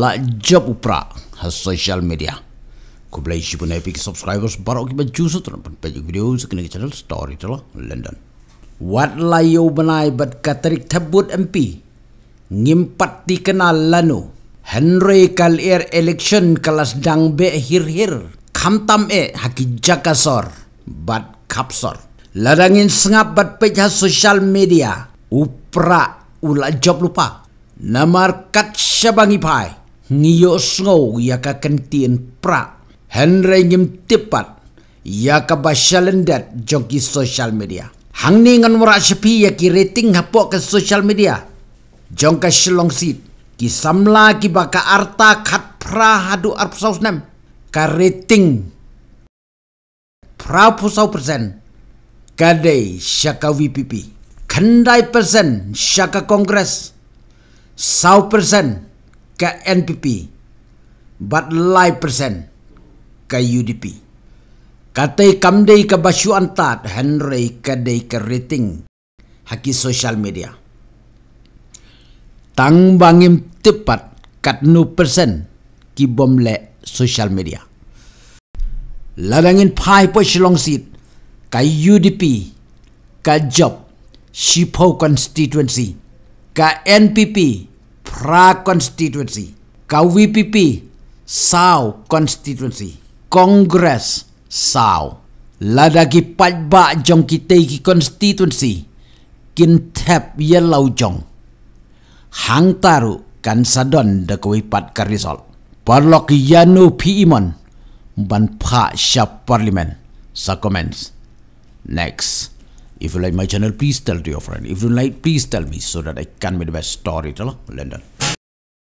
lajab upra ha social media ku beli si pun epic subscribers baru ki baju so tu pun pejuk video sekena ke channel story tu lah London wat layo benai bat katrik tebut MP ngimpat dikenal lanu Henry Kalier election kelas dang be hir hir kamtam e haki jakasor bat kapsor ladangin sengap bat peja social media upra ula job lupa namar kat syabangi pai ngiyo sngow ya ka kentien pra henre ngim tipat ya ka basyalendat jongki social media hangni ngan wara sepi ya ki rating hapo ke social media jongka shlong sit ki samla ki baka arta khat pra hadu arp saus nam ka rating pra pusau persen kadai syaka vpp kandai persen syaka kongres sau persen ke NPP bat lai persen ke UDP. Kata ikam dei ke basyu antat Henry ke dei ke rating haki sosial media. Tang bangim tepat kat nu persen ki bom le sosial media. Ladangin pai po silong sit ke UDP ke job Sipo constituency ke NPP Pra Constituency, KWPP, Sao Constituency, Congress, Sao. Ladagi patba jong kita ki constituency, kintep ye lau jong. Hang taru kan sadon de kwe pat ka result. Parlok yanu pi imon, ban pa siap parlimen, sa comments. Next. if you like my channel please tell to your friend if you like please tell me so that i can make the best storyteller london